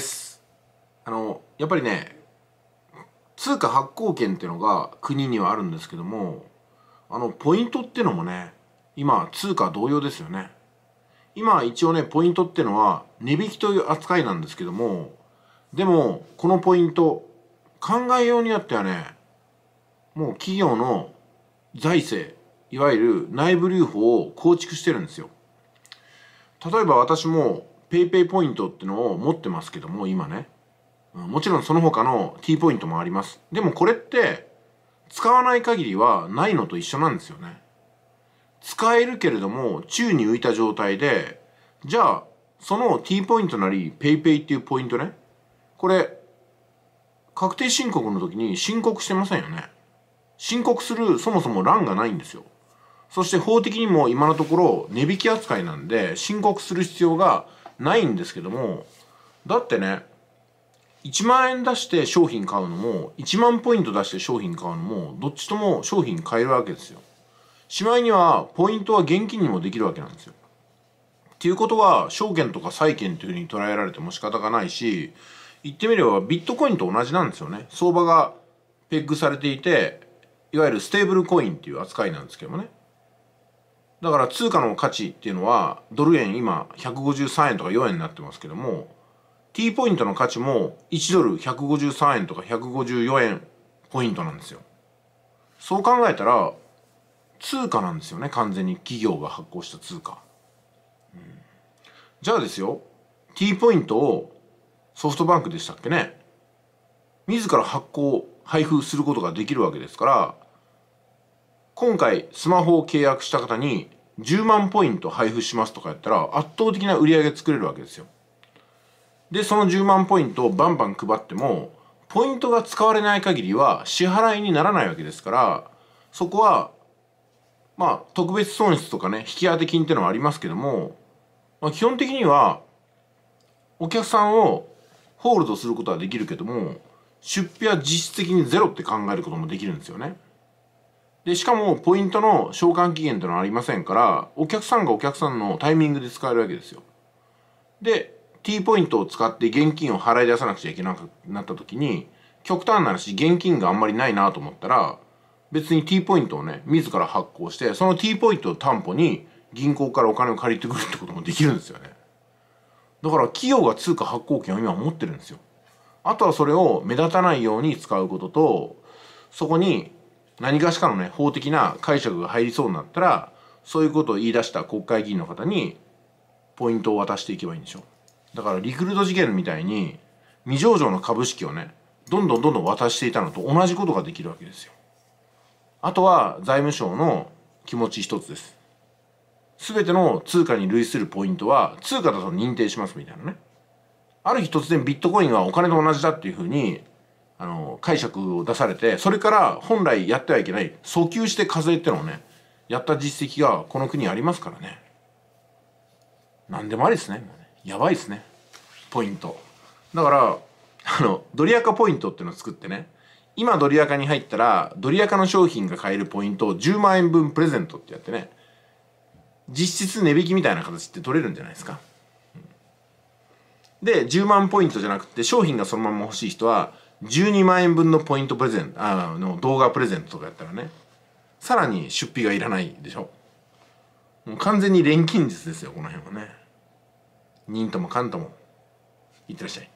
ですあのやっぱりね通貨発行権っていうのが国にはあるんですけどもあのポイントっていうのもね今通貨同様ですよね今一応ねポイントっていうのは値引きという扱いなんですけどもでもこのポイント考えようによってはねもう企業の財政いわゆる内部留保を構築してるんですよ例えば私も PayPay ポイントってのを持ってますけども、今ね。もちろんその他の T ポイントもあります。でもこれって、使わない限りはないのと一緒なんですよね。使えるけれども、宙に浮いた状態で、じゃあ、その T ポイントなり PayPay っていうポイントね。これ、確定申告の時に申告してませんよね。申告するそもそも欄がないんですよ。そして法的にも今のところ値引き扱いなんで申告する必要がないんですけどもだってね1万円出して商品買うのも1万ポイント出して商品買うのもどっちとも商品買えるわけですよしまいにはポイントは現金にもできるわけなんですよっていうことは証券とか債券というふうに捉えられても仕方がないし言ってみればビットコインと同じなんですよね相場がペッグされていていわゆるステーブルコインっていう扱いなんですけどもねだから通貨の価値っていうのはドル円今153円とか4円になってますけども T ポイントの価値も1ドル153円とか154円ポイントなんですよ。そう考えたら通貨なんですよね完全に企業が発行した通貨、じゃあですよ T ポイントをソフトバンクでしたっけね自ら発行配布することができるわけですから今回スマホを契約した方に10万ポイント配布しますとかやったら圧倒的な売り上げ作れるわけですよ。で、その10万ポイントをバンバン配っても、ポイントが使われない限りは支払いにならないわけですから、そこは、まあ、特別損失とかね、引き当て金っていうのはありますけども、まあ、基本的には、お客さんをホールドすることはできるけども、出費は実質的にゼロって考えることもできるんですよね。でしかもポイントの償還期限というのはありませんからお客さんがお客さんのタイミングで使えるわけですよで T ポイントを使って現金を払い出さなくちゃいけなくなった時に極端な話現金があんまりないなと思ったら別に T ポイントをね自ら発行してその T ポイントを担保に銀行からお金を借りてくるってこともできるんですよねだから企業が通貨発行権を今持ってるんですよあとはそれを目立たないように使うこととそこに何かしかのね法的な解釈が入りそうになったらそういうことを言い出した国会議員の方にポイントを渡していけばいいんでしょだからリクルート事件みたいに未上場の株式をねどんどんどんどん渡していたのと同じことができるわけですよあとは財務省の気持ち一つですすべての通貨に類するポイントは通貨だと認定しますみたいなねある日突然ビットコインはお金と同じだっていうふうにあの解釈を出されてそれから本来やってはいけない訴求して課税ってのをねやった実績がこの国ありますからね何でもありですねやばいですねポイントだからあのドリアカポイントっていうのを作ってね今ドリアカに入ったらドリアカの商品が買えるポイントを10万円分プレゼントってやってね実質値引きみたいな形って取れるんじゃないですかで、10万ポイントじゃなくて、商品がそのまま欲しい人は、12万円分のポイントプレゼント、あの、動画プレゼントとかやったらね、さらに出費がいらないでしょ。もう完全に錬金術ですよ、この辺はね。忍ともカンとも。いってらっしゃい。